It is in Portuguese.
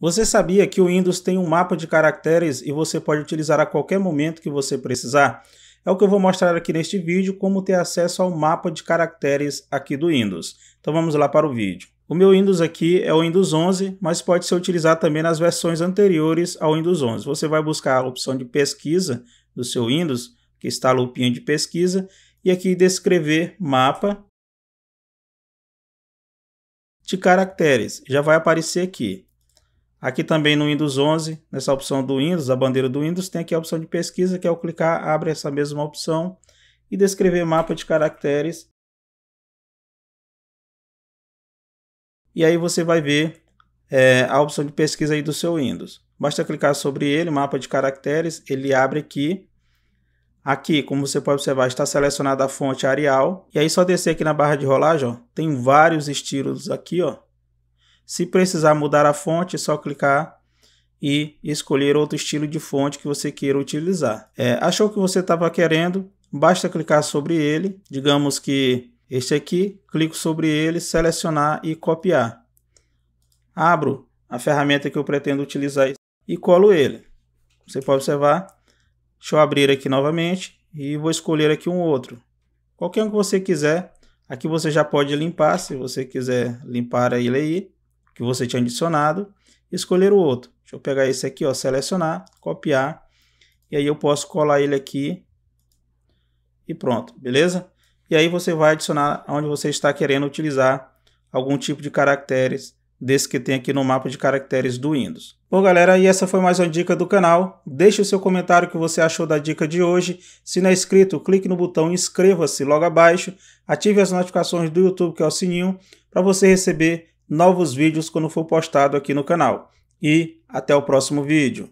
Você sabia que o Windows tem um mapa de caracteres e você pode utilizar a qualquer momento que você precisar? É o que eu vou mostrar aqui neste vídeo, como ter acesso ao mapa de caracteres aqui do Windows. Então vamos lá para o vídeo. O meu Windows aqui é o Windows 11, mas pode ser utilizado também nas versões anteriores ao Windows 11. Você vai buscar a opção de pesquisa do seu Windows, que está a lupinha de pesquisa, e aqui descrever mapa de caracteres. Já vai aparecer aqui. Aqui também no Windows 11, nessa opção do Windows, a bandeira do Windows, tem aqui a opção de pesquisa, que ao clicar abre essa mesma opção e descrever mapa de caracteres. E aí você vai ver é, a opção de pesquisa aí do seu Windows. Basta clicar sobre ele, mapa de caracteres, ele abre aqui. Aqui, como você pode observar, está selecionada a fonte Arial. E aí só descer aqui na barra de rolagem, ó, tem vários estilos aqui, ó, se precisar mudar a fonte, é só clicar e escolher outro estilo de fonte que você queira utilizar. É, achou que você estava querendo? Basta clicar sobre ele, digamos que este aqui, clico sobre ele, selecionar e copiar. Abro a ferramenta que eu pretendo utilizar e colo ele. Você pode observar, deixa eu abrir aqui novamente e vou escolher aqui um outro. Qualquer um que você quiser, aqui você já pode limpar, se você quiser limpar ele aí que você tinha adicionado e escolher o outro. Deixa eu pegar esse aqui, ó, selecionar, copiar, e aí eu posso colar ele aqui e pronto, beleza? E aí você vai adicionar onde você está querendo utilizar algum tipo de caracteres desse que tem aqui no mapa de caracteres do Windows. Bom galera, e essa foi mais uma dica do canal. Deixe o seu comentário que você achou da dica de hoje. Se não é inscrito, clique no botão inscreva-se logo abaixo. Ative as notificações do YouTube, que é o sininho, para você receber novos vídeos quando for postado aqui no canal. E até o próximo vídeo.